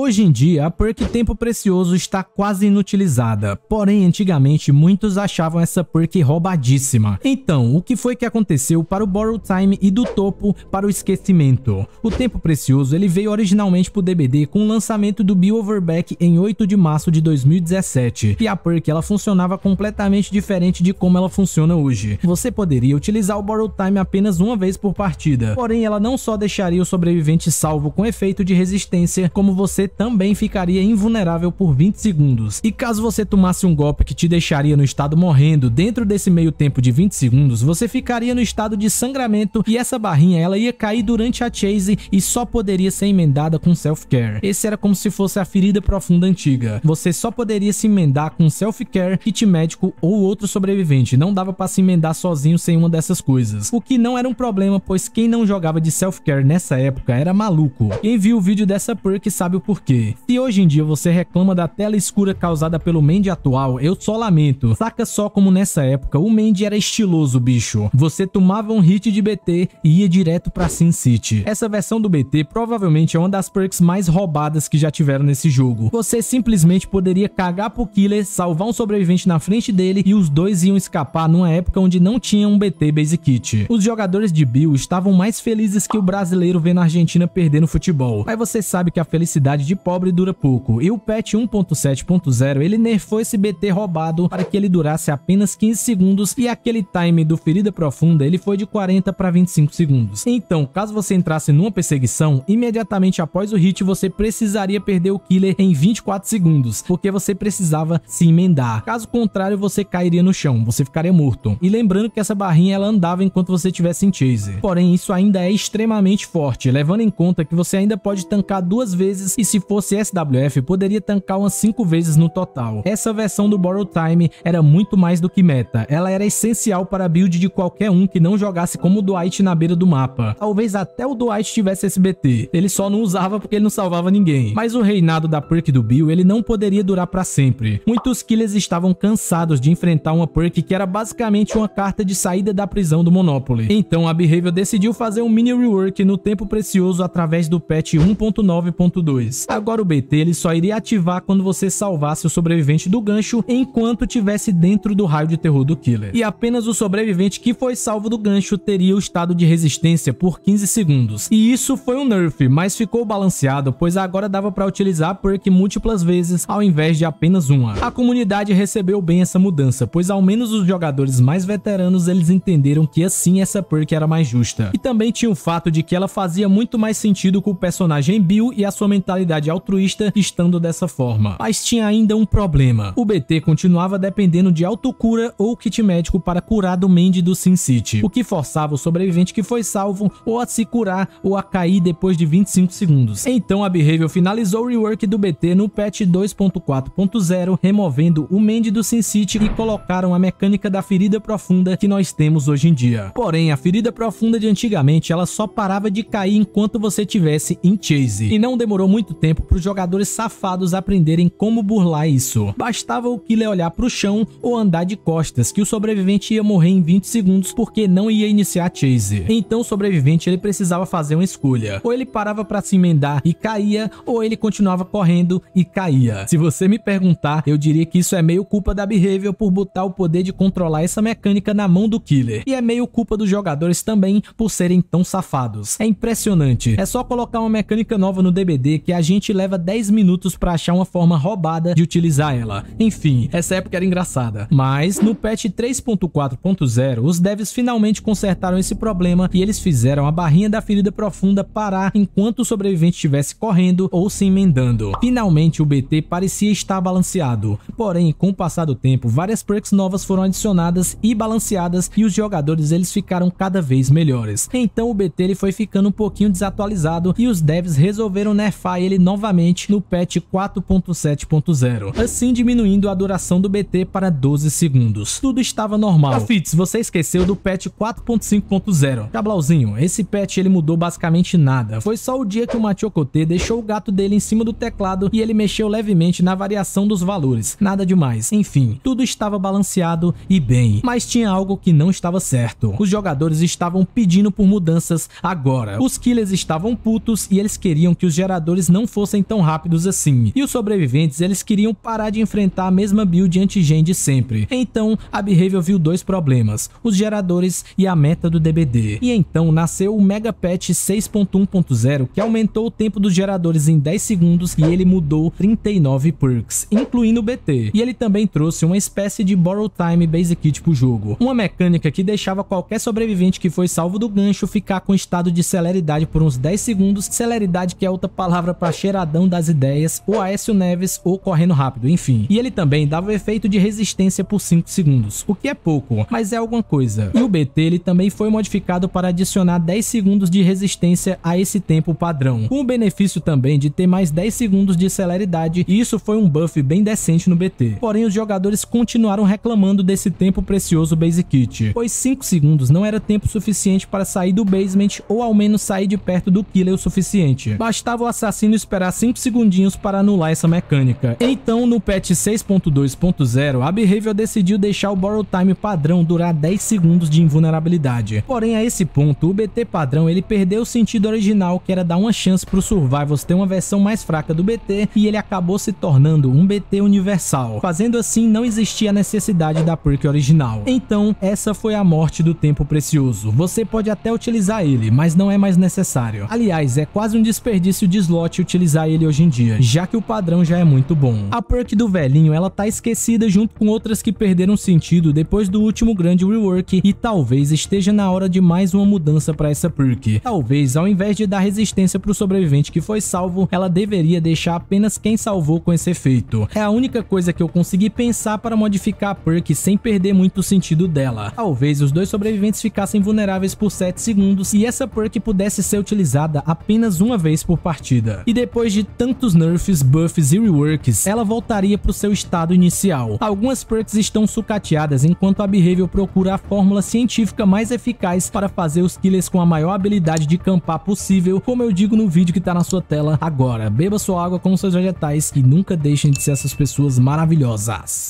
Hoje em dia, a perk Tempo Precioso está quase inutilizada, porém antigamente muitos achavam essa perk roubadíssima. Então, o que foi que aconteceu para o Borrow Time e do topo para o esquecimento? O Tempo Precioso ele veio originalmente para o DBD com o lançamento do Bill Overback em 8 de março de 2017, e a perk ela funcionava completamente diferente de como ela funciona hoje. Você poderia utilizar o Borrow Time apenas uma vez por partida, porém ela não só deixaria o sobrevivente salvo com efeito de resistência, como você também ficaria invulnerável por 20 segundos. E caso você tomasse um golpe que te deixaria no estado morrendo dentro desse meio tempo de 20 segundos, você ficaria no estado de sangramento e essa barrinha ela ia cair durante a chase e só poderia ser emendada com self-care. Esse era como se fosse a ferida profunda antiga. Você só poderia se emendar com self-care, kit médico ou outro sobrevivente. Não dava para se emendar sozinho sem uma dessas coisas. O que não era um problema, pois quem não jogava de self-care nessa época era maluco. Quem viu o vídeo dessa perk sabe o porquê porquê. Se hoje em dia você reclama da tela escura causada pelo Mandy atual, eu só lamento. Saca só como nessa época o Mandy era estiloso, bicho. Você tomava um hit de BT e ia direto pra Sin City. Essa versão do BT provavelmente é uma das perks mais roubadas que já tiveram nesse jogo. Você simplesmente poderia cagar pro killer, salvar um sobrevivente na frente dele e os dois iam escapar numa época onde não tinha um BT basic Kit. Os jogadores de Bill estavam mais felizes que o brasileiro vendo a Argentina perder no futebol. Mas você sabe que a felicidade mentalidade de pobre dura pouco, e o patch 1.7.0 ele nerfou esse BT roubado para que ele durasse apenas 15 segundos e aquele time do ferida profunda ele foi de 40 para 25 segundos. Então, caso você entrasse numa perseguição, imediatamente após o hit você precisaria perder o killer em 24 segundos, porque você precisava se emendar. Caso contrário, você cairia no chão, você ficaria morto. E lembrando que essa barrinha ela andava enquanto você estivesse em chaser Porém, isso ainda é extremamente forte, levando em conta que você ainda pode tancar duas vezes e se fosse SWF poderia tancar umas 5 vezes no total. Essa versão do Borrow Time era muito mais do que meta, ela era essencial para a build de qualquer um que não jogasse como o Dwight na beira do mapa. Talvez até o Dwight tivesse esse BT, ele só não usava porque ele não salvava ninguém. Mas o reinado da perk do Bill, ele não poderia durar para sempre. Muitos killers estavam cansados de enfrentar uma perk que era basicamente uma carta de saída da prisão do Monopoly. Então a Behavior decidiu fazer um mini rework no tempo precioso através do patch 1.9.2. Agora o BT ele só iria ativar quando você salvasse o sobrevivente do gancho enquanto estivesse dentro do raio de terror do killer. E apenas o sobrevivente que foi salvo do gancho teria o estado de resistência por 15 segundos. E isso foi um nerf, mas ficou balanceado, pois agora dava para utilizar a perk múltiplas vezes ao invés de apenas uma. A comunidade recebeu bem essa mudança, pois ao menos os jogadores mais veteranos eles entenderam que assim essa perk era mais justa. E também tinha o fato de que ela fazia muito mais sentido com o personagem Bill e a sua mentalidade mentalidade altruísta estando dessa forma. Mas tinha ainda um problema. O BT continuava dependendo de autocura ou kit médico para curar do Mandy do Sin City, o que forçava o sobrevivente que foi salvo ou a se curar ou a cair depois de 25 segundos. Então a Behavior finalizou o rework do BT no patch 2.4.0, removendo o Mandy do Sin City e colocaram a mecânica da ferida profunda que nós temos hoje em dia. Porém, a ferida profunda de antigamente ela só parava de cair enquanto você tivesse em Chase. E não demorou muito tempo para os jogadores safados aprenderem como burlar isso. Bastava o killer olhar para o chão ou andar de costas, que o sobrevivente ia morrer em 20 segundos porque não ia iniciar chase. Então o sobrevivente ele precisava fazer uma escolha. Ou ele parava para se emendar e caía, ou ele continuava correndo e caía. Se você me perguntar, eu diria que isso é meio culpa da Behavior por botar o poder de controlar essa mecânica na mão do killer. E é meio culpa dos jogadores também por serem tão safados. É impressionante. É só colocar uma mecânica nova no DBD que a gente leva 10 minutos para achar uma forma roubada de utilizar ela. Enfim, essa época era engraçada. Mas no patch 3.4.0, os devs finalmente consertaram esse problema e eles fizeram a barrinha da ferida profunda parar enquanto o sobrevivente estivesse correndo ou se emendando. Finalmente o BT parecia estar balanceado, porém com o passar do tempo várias perks novas foram adicionadas e balanceadas e os jogadores eles ficaram cada vez melhores. Então o BT ele foi ficando um pouquinho desatualizado e os devs resolveram nerfar ele novamente no patch 4.7.0, assim diminuindo a duração do BT para 12 segundos. Tudo estava normal. Fitz, você esqueceu do patch 4.5.0. Cablauzinho, esse patch ele mudou basicamente nada. Foi só o dia que o Machiocote deixou o gato dele em cima do teclado e ele mexeu levemente na variação dos valores. Nada demais. Enfim, tudo estava balanceado e bem. Mas tinha algo que não estava certo. Os jogadores estavam pedindo por mudanças agora. Os killers estavam putos e eles queriam que os geradores não fossem tão rápidos assim, e os sobreviventes eles queriam parar de enfrentar a mesma build anti-gen de sempre. Então, a Behavior viu dois problemas, os geradores e a meta do DBD. E então nasceu o Mega Patch 6.1.0, que aumentou o tempo dos geradores em 10 segundos e ele mudou 39 perks, incluindo o BT. E ele também trouxe uma espécie de Borrow Time Basic Kit pro jogo, uma mecânica que deixava qualquer sobrevivente que foi salvo do gancho ficar com estado de celeridade por uns 10 segundos, celeridade que é outra palavra para tá cheiradão das ideias, ou Aécio Neves ou correndo rápido, enfim. E ele também dava o efeito de resistência por 5 segundos, o que é pouco, mas é alguma coisa. E o BT ele também foi modificado para adicionar 10 segundos de resistência a esse tempo padrão, com o benefício também de ter mais 10 segundos de celeridade, e isso foi um buff bem decente no BT. Porém, os jogadores continuaram reclamando desse tempo precioso Base Kit, pois 5 segundos não era tempo suficiente para sair do basement ou ao menos sair de perto do killer o suficiente. Bastava o assassino esperar 5 segundinhos para anular essa mecânica. Então, no patch 6.2.0, a Behavior decidiu deixar o Borrow Time padrão durar 10 segundos de invulnerabilidade. Porém, a esse ponto, o BT padrão ele perdeu o sentido original, que era dar uma chance para os Survivors ter uma versão mais fraca do BT, e ele acabou se tornando um BT universal. Fazendo assim, não existia a necessidade da perk original. Então, essa foi a morte do tempo precioso. Você pode até utilizar ele, mas não é mais necessário. Aliás, é quase um desperdício de slot utilizar ele hoje em dia, já que o padrão já é muito bom. A perk do velhinho, ela tá esquecida junto com outras que perderam sentido depois do último grande rework e talvez esteja na hora de mais uma mudança para essa perk. Talvez, ao invés de dar resistência pro sobrevivente que foi salvo, ela deveria deixar apenas quem salvou com esse efeito. É a única coisa que eu consegui pensar para modificar a perk sem perder muito o sentido dela. Talvez os dois sobreviventes ficassem vulneráveis por 7 segundos e essa perk pudesse ser utilizada apenas uma vez por partida. E depois de tantos nerfs, buffs e reworks, ela voltaria para o seu estado inicial. Algumas perks estão sucateadas enquanto a Behavior procura a fórmula científica mais eficaz para fazer os killers com a maior habilidade de campar possível, como eu digo no vídeo que está na sua tela agora. Beba sua água com seus vegetais e nunca deixem de ser essas pessoas maravilhosas.